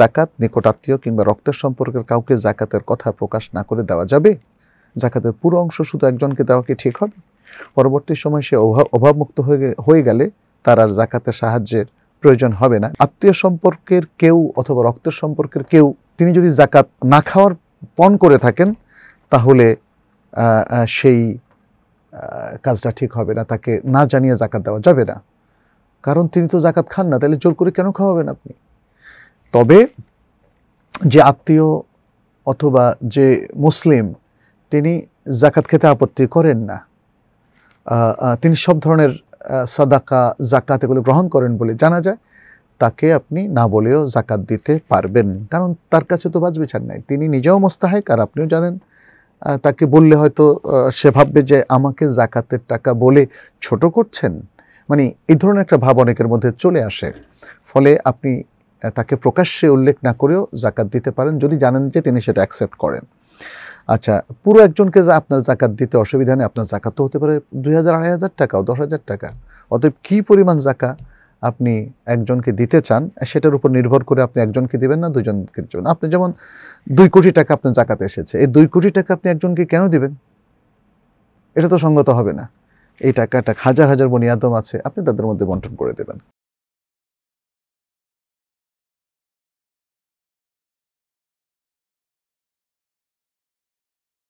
জাকাত নিকটাত্মীয় কিংবা রক্তের সম্পর্কের কাউকে জাকাতের কথা প্রকাশ না করে দেওয়া যাবে জাকাতের পুরো অংশ শুধু একজনকে দেওয়া কি ঠিক হবে পরবর্তী সময় সে অভাবমুক্ত হয়ে গেলে তার আর জাকাতের সাহায্যের প্রয়োজন হবে না আত্মীয় সম্পর্কের কেউ অথবা রক্তের সম্পর্কের কেউ তিনি যদি জাকাত না খাওয়ার পণ করে থাকেন তাহলে সেই কাজটা ঠিক হবে না তাকে না জানিয়ে জাকাত দেওয়া যাবে না কারণ তিনি তো জাকাত খান না তাহলে জোর করে কেন খাওয়াবেন আপনি তবে যে আত্মীয় অথবা যে মুসলিম তিনি জাকাত খেতে আপত্তি করেন না তিনি সব ধরনের সাদাকা জাকাত এগুলো গ্রহণ করেন বলে জানা যায় তাকে আপনি না বলেও জাকাত দিতে পারবেন কারণ তার কাছে তো বাজবিচার নাই তিনি নিজেও মোস্তাহেক আর আপনিও জানেন তাকে বললে হয়তো সে ভাববে যে আমাকে জাকাতের টাকা বলে ছোট করছেন মানে এই ধরনের একটা ভাব অনেকের মধ্যে চলে আসে ফলে আপনি তাকে প্রকাশ্যে উল্লেখ না করেও জাকাত দিতে পারেন যদি জানেন যে তিনি সেটা অ্যাকসেপ্ট করেন আচ্ছা পুরো একজনকে যা আপনার জাকাত দিতে অসুবিধা নেই আপনার জাকাত তো হতে পারে দুই হাজার আড়াই হাজার টাকাও দশ হাজার টাকা অতএব কী পরিমাণ জাকা আপনি একজনকে দিতে চান সেটার উপর নির্ভর করে আপনি একজনকে দিবেন না দুজনকে দেবেন আপনি যেমন দুই কোটি টাকা আপনার জাকাতে এসেছে এই দুই কোটি টাকা আপনি একজনকে কেন দিবেন এটা তো সঙ্গত হবে না এই টাকাটা হাজার হাজার বনিয়াদম আছে আপনি তাদের মধ্যে বন্টন করে দেবেন